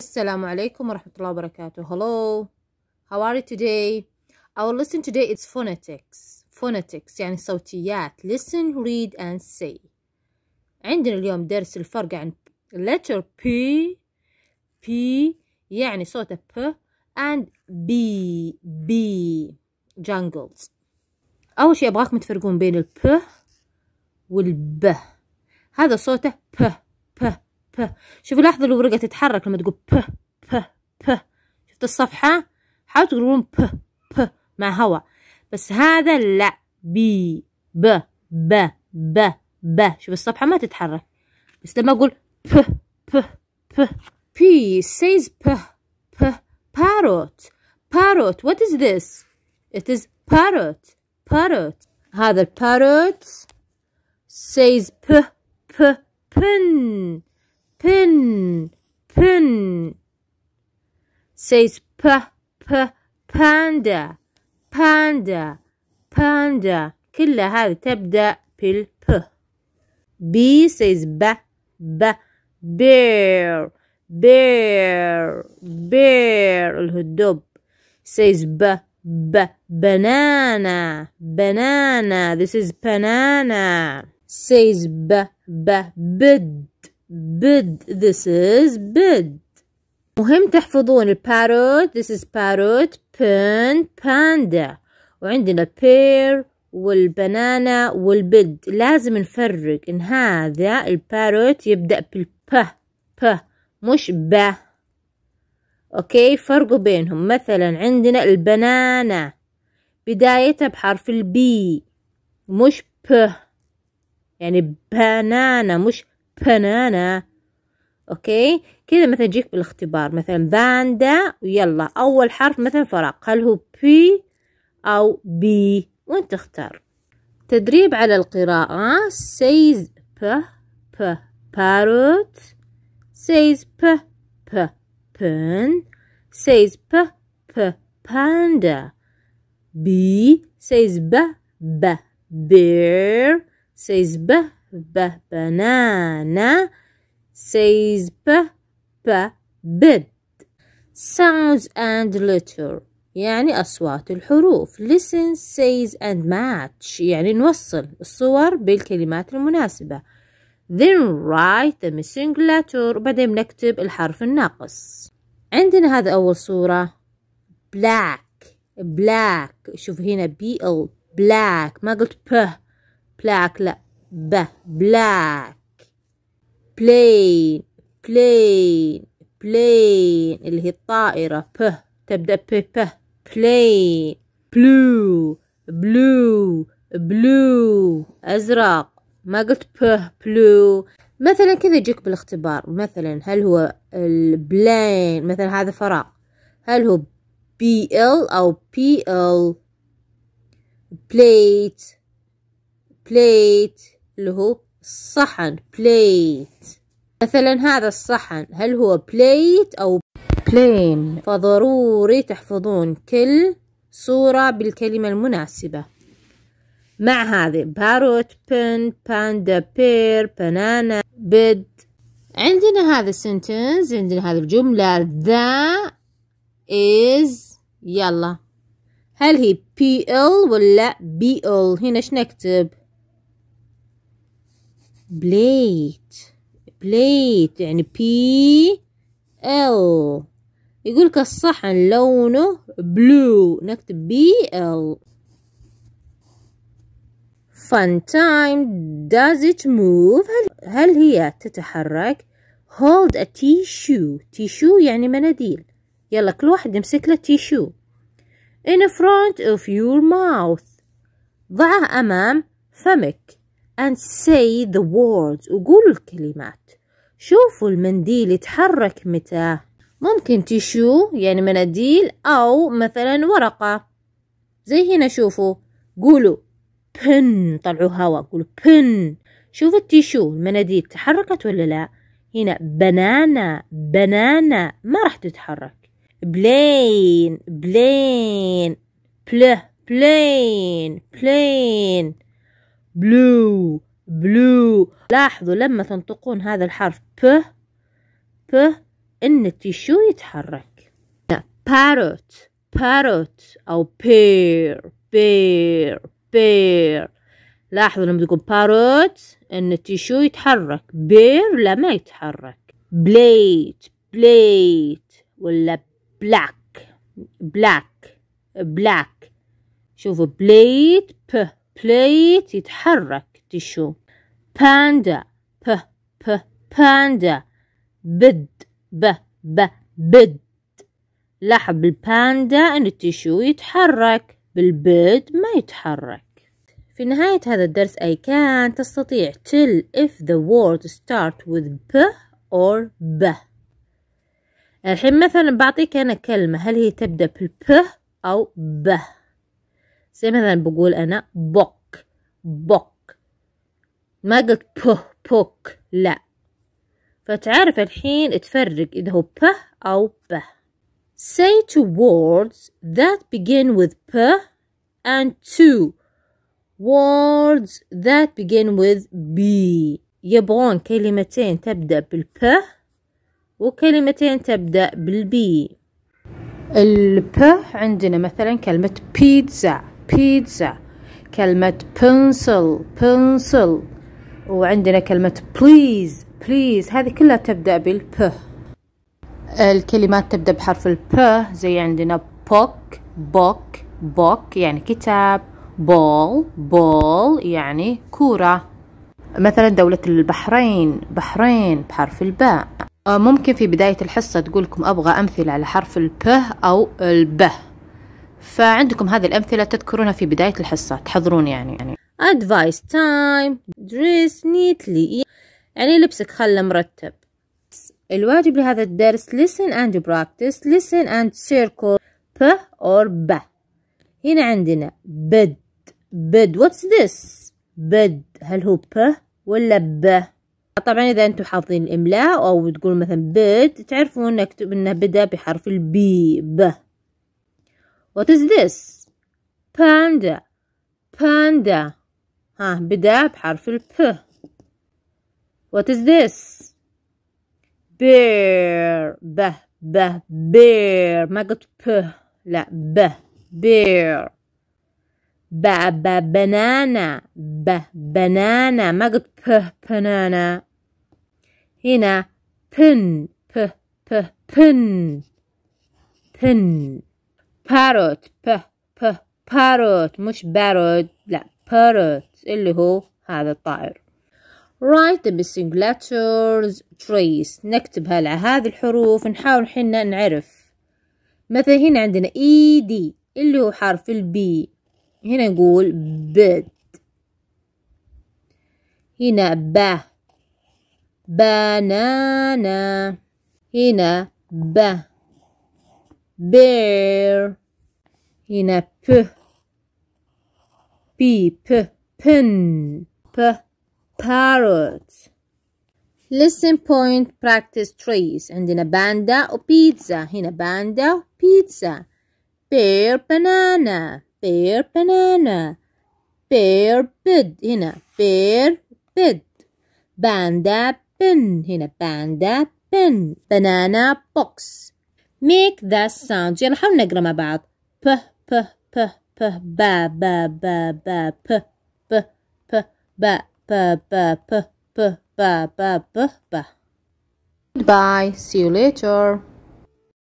السلام عليكم ورحمة الله وبركاته. Hello. How are you today? Our lesson today is phonetics. Phonetics يعني صوتيات. Listen, read and say. عندنا اليوم درس الفرق عن letter P. P يعني صوت P and B. B. Jungles. أول شيء أبغاكم تفرقون بين ال P وال B. هذا صوته P. P. ب شوفوا لاحظوا الورقة تتحرك لما تقول ب ب ب شفت الصفحة حاولوا تقولون ب ب مع هواء بس هذا لا بي ب ب ب ب شوف الصفحة ما تتحرك بس لما أقول ب ب ب بي says ب ب parrot parrot what is this it is parrot parrot هذا الباروت says ب ب pin pin, pin. Says p, p, panda, panda, panda. كل هذه تبدأ بال ب. B says b, b, bear, bear, bear. الهدوب Says b, b, banana, banana. This is banana. Says b, b, bid. بد this is بد مهم تحفظون parrot this is parrot pen panda وعندنا pear والبنانا والبد لازم نفرق ان هذا الباروت يبدأ بالب ب مش ب اوكي فرقوا بينهم مثلا عندنا البنانا بدايتها بحرف البي مش ب يعني بانانا مش بنانا اوكي كذا مثلا يجيك بالاختبار مثلا باندا ويلا اول حرف مثلا فراغ هل هو بي او بي وانت تختار تدريب على القراءة سيز ب ب باروت سيز ب ب بن سيز ب ب باندا بي سيز ب ب بير سيز ب ب banana says b b bed sounds and letter يعني أصوات الحروف listen says and match يعني نوصل الصور بالكلمات المناسبة then write the missing letter وبعدين نكتب الحرف الناقص عندنا هذا أول صورة black black شوف هنا b l black ما قلت ب black لا ب بلاك بلين بلين بلين اللي هي الطائرة ب تبدأ ب ب بلين بلو بلو بلو أزرق ما قلت ب بلو مثلا كذا يجيك بالاختبار مثلا هل هو البلين مثلا هذا فراغ هل هو بي ال أو بي ال بلايت plate اللي هو الصحن plate مثلا هذا الصحن هل هو plate أو بلين فضروري تحفظون كل صورة بالكلمة المناسبة مع هذه باروت بن باندا بير بنانا بد عندنا هذا السنتنس عندنا هذه الجملة ذا is يلا هل هي بي ال ولا بي ال هنا ايش نكتب بليت بليت يعني بي ال يقولك الصحن لونه بلو نكتب بي ال فان تايم does it move هل, هل هي تتحرك hold a tissue tissue يعني مناديل يلا كل واحد يمسك له tissue in front of your mouth ضعه أمام فمك and say the words وقولوا الكلمات شوفوا المنديل يتحرك متى ممكن تشو يعني مناديل أو مثلا ورقة زي هنا شوفوا قولوا بن طلعوا هواء قولوا بن شوفوا التيشو المناديل تحركت ولا لا هنا بنانا بنانا ما راح تتحرك بلين بلين بله بلين بلين بلو بلو لاحظوا لما تنطقون هذا الحرف ب ب ان التيشو يتحرك باروت باروت او بير بير بير لاحظوا لما تقول باروت ان التيشو يتحرك بير لا ما يتحرك بليت بليت ولا بلاك بلاك بلاك شوفوا بليت ب بليت يتحرك تشو باندا ب ب باندا بد ب ب بد لحب الباندا ان التشو يتحرك بالبد ما يتحرك في نهاية هذا الدرس أي كان تستطيع تل if the word start with ب or ب الحين مثلا بعطيك أنا كلمة هل هي تبدأ بالب أو به زي مثلا بقول أنا بوك بوك ما قلت بو بوك لا فتعرف الحين تفرق إذا هو ب أو ب Say two words that begin with ب and two words that begin with b يبغون كلمتين تبدأ بالب وكلمتين تبدأ بالبي الب عندنا مثلا كلمة بيتزا بيتزا كلمة pencil pencil وعندنا كلمة بليز بليز هذه كلها تبدأ بالب الكلمات تبدأ بحرف الب زي عندنا book book book يعني كتاب بول بول يعني كورة مثلا دولة البحرين بحرين بحرف الباء ممكن في بداية الحصة تقولكم أبغى أمثلة على حرف الب أو البه فعندكم هذه الأمثلة تذكرونها في بداية الحصة تحضرون يعني يعني advice time dress neatly يعني لبسك خله مرتب الواجب لهذا الدرس listen and practice listen and circle ب or ب هنا عندنا بد بد what's this بد هل هو ب ولا ب طبعا إذا أنتم حافظين الإملاء أو تقول مثلا بد تعرفون أكتب أنه بدأ بحرف البي ب What is this? Panda. Panda. ها بدأ بحرف ال What is this? Bear. به به bear. ما قلت P. لا به bear. ب ب banana. ب banana. ما قلت P. banana. هنا pin. P. P. pin. pin. باروت ب ب باروت مش بارود لا باروت اللي هو هذا الطائر write the missing letters trace نكتب على هذه الحروف نحاول حنا نعرف مثلا هنا عندنا اي e دي اللي هو حرف البي هنا نقول بد هنا با بانانا هنا با bear yine p p p pin p parrot listen point practice trees or pizza, in a banda pizza, bear banana bear banana bear bid a bear bid pin in a banda pin banana box Make the sound. يلا نحاول نقرا مع بعض. ب ب ب ب ب ب ب ب ب ب ب ب ب ب ب ب ب ب ب. Goodbye. See you later.